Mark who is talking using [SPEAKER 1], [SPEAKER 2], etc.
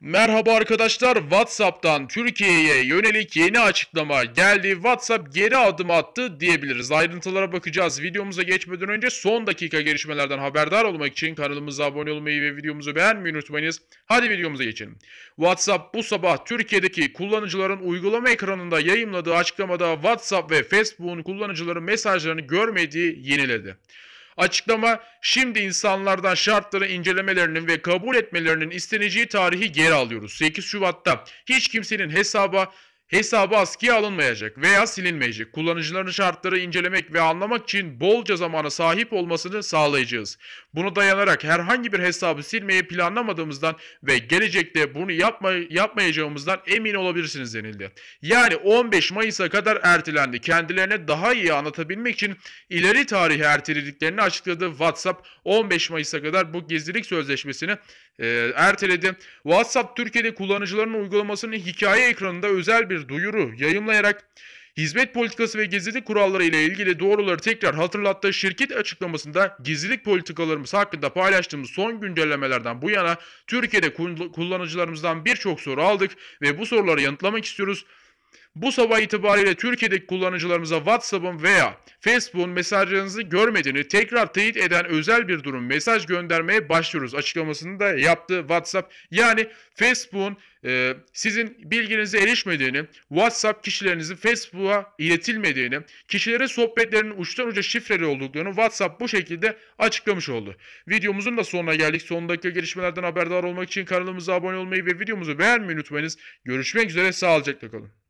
[SPEAKER 1] Merhaba arkadaşlar WhatsApp'tan Türkiye'ye yönelik yeni açıklama geldi. WhatsApp geri adım attı diyebiliriz. Ayrıntılara bakacağız. Videomuza geçmeden önce son dakika gelişmelerden haberdar olmak için kanalımıza abone olmayı ve videomuzu beğenmeyi unutmayınız. Hadi videomuza geçelim. WhatsApp bu sabah Türkiye'deki kullanıcıların uygulama ekranında yayımladığı açıklamada WhatsApp ve Facebook'un kullanıcıların mesajlarını görmediği yeniledi. Açıklama şimdi insanlardan şartları incelemelerinin ve kabul etmelerinin isteneceği tarihi geri alıyoruz. 8 Şubat'ta hiç kimsenin hesaba Hesabı askıya alınmayacak veya silinmeyecek. Kullanıcıların şartları incelemek ve anlamak için bolca zamana sahip olmasını sağlayacağız. Bunu dayanarak herhangi bir hesabı silmeyi planlamadığımızdan ve gelecekte bunu yapma, yapmayacağımızdan emin olabilirsiniz denildi. Yani 15 Mayıs'a kadar ertelendi. Kendilerine daha iyi anlatabilmek için ileri tarihe ertelediklerini açıkladı. WhatsApp 15 Mayıs'a kadar bu gizlilik sözleşmesini e, erteledi. WhatsApp Türkiye'de kullanıcıların uygulamasının hikaye ekranında özel bir bir duyuru yayımlayarak hizmet politikası ve gizlilik kuralları ile ilgili doğruları tekrar hatırlattı. Şirket açıklamasında gizlilik politikalarımız hakkında paylaştığımız son güncellemelerden bu yana Türkiye'de kullanıcılarımızdan birçok soru aldık ve bu soruları yanıtlamak istiyoruz. Bu sabah itibariyle Türkiye'deki kullanıcılarımıza WhatsApp'ın veya Facebook'un mesajlarınızı görmediğini tekrar teyit eden özel bir durum mesaj göndermeye başlıyoruz açıklamasını da yaptı WhatsApp. Yani Facebook'un e, sizin bilginize erişmediğini, WhatsApp kişilerinizi Facebook'a iletilmediğini, kişilere sohbetlerinin uçtan uca şifreli olduklarını WhatsApp bu şekilde açıklamış oldu. Videomuzun da sonuna geldik. Son dakika gelişmelerden haberdar olmak için kanalımıza abone olmayı ve videomuzu beğenmeyi unutmayınız. Görüşmek üzere sağlıcakla kalın.